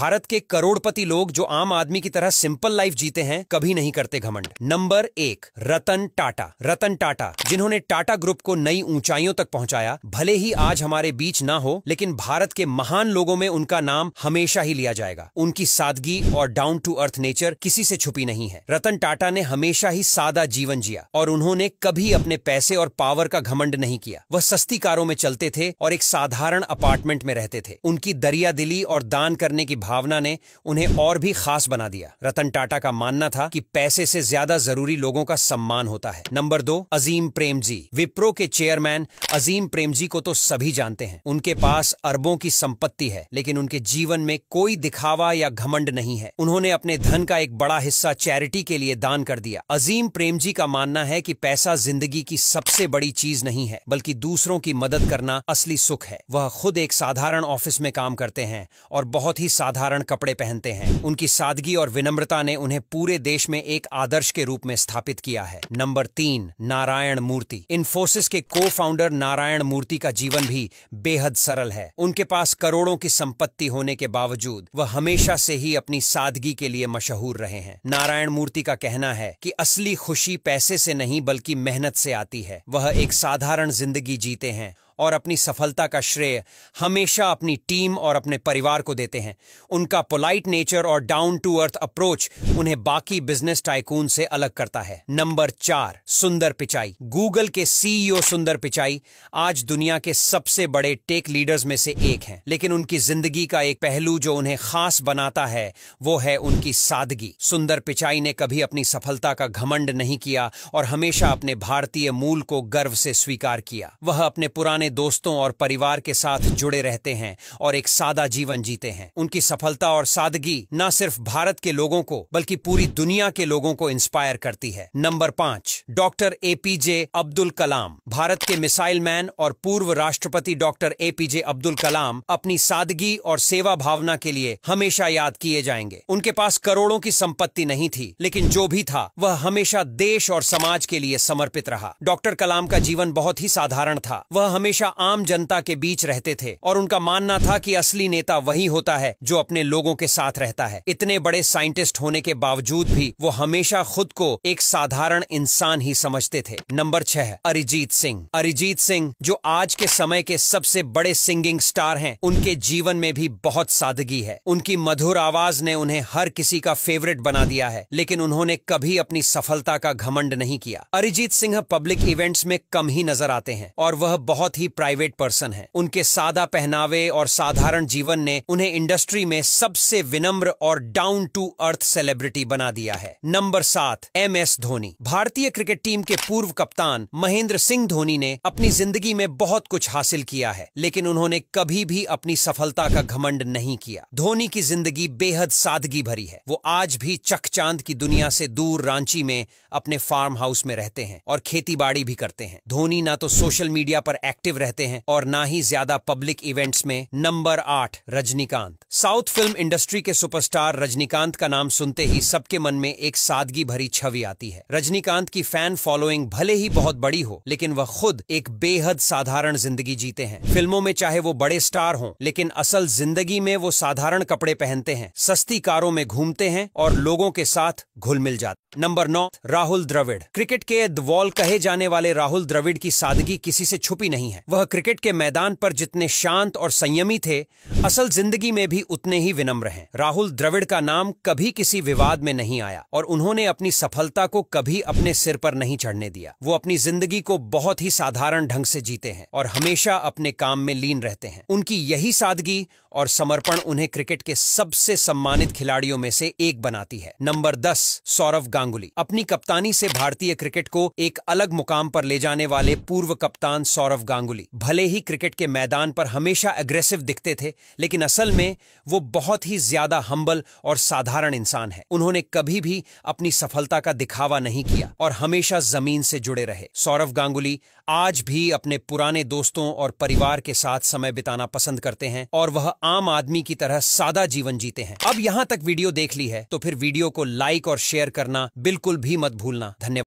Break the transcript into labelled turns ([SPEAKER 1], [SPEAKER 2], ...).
[SPEAKER 1] भारत के करोड़पति लोग जो आम आदमी की तरह सिंपल लाइफ जीते हैं कभी नहीं करते घमंड नंबर एक रतन टाटा रतन टाटा जिन्होंने टाटा ग्रुप को नई ऊंचाइयों तक पहुंचाया भले ही आज हमारे बीच ना हो लेकिन भारत के महान लोगों में उनका नाम हमेशा ही लिया जाएगा उनकी सादगी और डाउन टू अर्थ नेचर किसी से छुपी नहीं है रतन टाटा ने हमेशा ही सादा जीवन जिया और उन्होंने कभी अपने पैसे और पावर का घमंड नहीं किया वह सस्ती कारों में चलते थे और एक साधारण अपार्टमेंट में रहते थे उनकी दरिया दिली और दान करने की भावना ने उन्हें और भी खास बना दिया रतन टाटा का मानना था कि पैसे से ज्यादा जरूरी लोगों का सम्मान होता है नंबर दो अजीम प्रेम जी विप्रो के चेयरमैन अजीम प्रेम जी को तो सभी जानते हैं उनके पास अरबों की संपत्ति है लेकिन उनके जीवन में कोई दिखावा या घमंड नहीं है उन्होंने अपने धन का एक बड़ा हिस्सा चैरिटी के लिए दान कर दिया अजीम प्रेम जी का मानना है की पैसा जिंदगी की सबसे बड़ी चीज नहीं है बल्कि दूसरों की मदद करना असली सुख है वह खुद एक साधारण ऑफिस में काम करते हैं और बहुत ही साधारण साधारण कपड़े पहनते हैं उनकी सादगी और विनम्रता ने उन्हें पूरे देश में एक आदर्श के रूप में स्थापित किया है नंबर तीन नारायण मूर्ति इन्फोसिस के को फाउंडर नारायण मूर्ति का जीवन भी बेहद सरल है उनके पास करोड़ों की संपत्ति होने के बावजूद वह हमेशा से ही अपनी सादगी के लिए मशहूर रहे हैं नारायण मूर्ति का कहना है कि असली खुशी पैसे से नहीं बल्कि मेहनत से आती है वह एक साधारण जिंदगी जीते हैं और अपनी सफलता का श्रेय हमेशा अपनी टीम और अपने परिवार को देते हैं उनका पोलाइट नेचर और डाउन टू अर्थ अप्रोच उन्हें बाकी बिजनेस टाइकून से अलग करता है नंबर चार सुंदर पिचाई गूगल के सीईओ e सुंदर पिचाई आज दुनिया के सबसे बड़े टेक लीडर्स में से एक हैं लेकिन उनकी जिंदगी का एक पहलू जो उन्हें खास बनाता है वो है उनकी सादगी सुंदर पिचाई ने कभी अपनी सफलता का घमंड नहीं किया और हमेशा अपने भारतीय मूल को गर्व से स्वीकार किया वह अपने पुराने अपने दोस्तों और परिवार के साथ जुड़े रहते हैं और एक सादा जीवन जीते हैं उनकी सफलता और सादगी न सिर्फ भारत के लोगों को बल्कि पूरी दुनिया के लोगों को इंस्पायर करती है नंबर पांच डॉक्टर एपीजे अब्दुल कलाम भारत के मिसाइल मैन और पूर्व राष्ट्रपति डॉक्टर एपीजे अब्दुल कलाम अपनी सादगी और सेवा भावना के लिए हमेशा याद किए जाएंगे उनके पास करोड़ों की संपत्ति नहीं थी लेकिन जो भी था वह हमेशा देश और समाज के लिए समर्पित रहा डॉक्टर कलाम का जीवन बहुत ही साधारण था वह हमेशा हमेशा आम जनता के बीच रहते थे और उनका मानना था कि असली नेता वही होता है जो अपने लोगों के साथ रहता है इतने बड़े साइंटिस्ट होने के बावजूद भी वो हमेशा खुद को एक साधारण इंसान ही समझते थे नंबर छह अरिजीत सिंह अरिजीत सिंह जो आज के समय के सबसे बड़े सिंगिंग स्टार हैं उनके जीवन में भी बहुत सादगी है उनकी मधुर आवाज ने उन्हें हर किसी का फेवरेट बना दिया है लेकिन उन्होंने कभी अपनी सफलता का घमंड नहीं किया अरिजीत सिंह पब्लिक इवेंट्स में कम ही नजर आते हैं और वह बहुत ही ही प्राइवेट पर्सन है उनके सादा पहनावे और साधारण जीवन ने उन्हें इंडस्ट्री में सबसे विनम्र और डाउन टू अर्थ सेलिब्रिटी बना दिया है नंबर सात एम एस धोनी भारतीय क्रिकेट टीम के पूर्व कप्तान महेंद्र सिंह धोनी ने अपनी जिंदगी में बहुत कुछ हासिल किया है लेकिन उन्होंने कभी भी अपनी सफलता का घमंड नहीं किया धोनी की जिंदगी बेहद सादगी भरी है वो आज भी चकचांद की दुनिया से दूर रांची में अपने फार्म हाउस में रहते हैं और खेती बाड़ी भी करते हैं धोनी ना तो सोशल मीडिया पर एक्टिव रहते हैं और ना ही ज्यादा पब्लिक इवेंट्स में नंबर आठ रजनीकांत साउथ फिल्म इंडस्ट्री के सुपरस्टार रजनीकांत का नाम सुनते ही सबके मन में एक सादगी भरी छवि आती है रजनीकांत की फैन फॉलोइंग भले ही बहुत बड़ी हो लेकिन वह खुद एक बेहद साधारण जिंदगी जीते हैं फिल्मों में चाहे वो बड़े स्टार हों लेकिन असल जिंदगी में वो साधारण कपड़े पहनते हैं सस्ती कारों में घूमते हैं और लोगों के साथ घुल मिल जाते नंबर नौ राहुल द्रविड़ क्रिकेट के द्वॉल कहे जाने वाले राहुल द्रविड़ की सादगी किसी से छुपी नहीं है वह क्रिकेट के मैदान पर जितने शांत और संयमी थे असल जिंदगी में भी उतने ही विनम्र हैं राहुल द्रविड़ का नाम कभी किसी विवाद में नहीं आया और उन्होंने अपनी सफलता को कभी अपने सिर पर नहीं चढ़ने दिया वो अपनी जिंदगी को बहुत ही साधारण ढंग से जीते हैं और हमेशा अपने काम में लीन रहते हैं उनकी यही सादगी और समर्पण उन्हें क्रिकेट के सबसे सम्मानित खिलाड़ियों में से एक बनाती है नंबर दस सौरव गांगुली अपनी कप्तान कप्तानी से भारतीय क्रिकेट को एक अलग मुकाम पर ले जाने वाले पूर्व कप्तान सौरव गांगुली भले ही क्रिकेट के मैदान पर हमेशा एग्रेसिव दिखते थे लेकिन असल में वो बहुत ही ज्यादा हम्बल और साधारण इंसान है उन्होंने कभी भी अपनी सफलता का दिखावा नहीं किया और हमेशा जमीन से जुड़े रहे सौरव गांगुली आज भी अपने पुराने दोस्तों और परिवार के साथ समय बिताना पसंद करते हैं और वह आम आदमी की तरह सादा जीवन जीते हैं अब यहाँ तक वीडियो देख ली है तो फिर वीडियो को लाइक और शेयर करना बिल्कुल भी मत भूलना धन्यवाद